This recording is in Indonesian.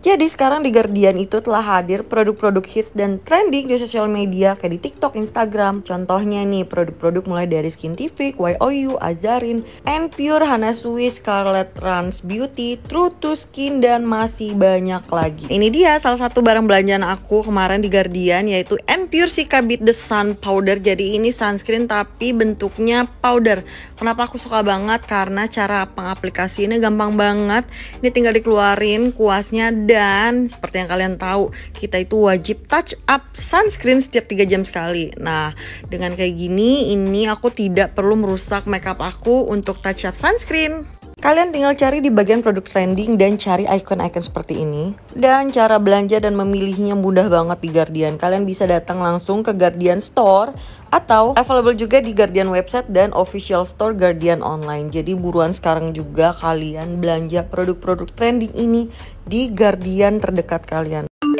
Jadi sekarang di Guardian itu telah hadir produk-produk hits dan trending di sosial media kayak di TikTok, Instagram. Contohnya nih produk-produk mulai dari Skintific, YOU, Azarin, and Pure, Hana Swiss, Scarlett Trans Beauty, True to Skin dan masih banyak lagi. Ini dia salah satu barang belanjaan aku kemarin di Guardian yaitu and Pure Sika Beat The Sun Powder. Jadi ini sunscreen tapi bentuknya powder. Kenapa aku suka banget karena cara pengaplikasinya gampang banget. Ini tinggal dikeluarin kuasnya dan seperti yang kalian tahu kita itu wajib touch up sunscreen setiap 3 jam sekali. Nah, dengan kayak gini ini aku tidak perlu merusak makeup aku untuk touch up sunscreen. Kalian tinggal cari di bagian produk trending dan cari icon-icon seperti ini. Dan cara belanja dan memilihnya mudah banget di Guardian. Kalian bisa datang langsung ke Guardian Store atau available juga di Guardian website dan official store Guardian online. Jadi buruan sekarang juga kalian belanja produk-produk trending ini di Guardian terdekat kalian.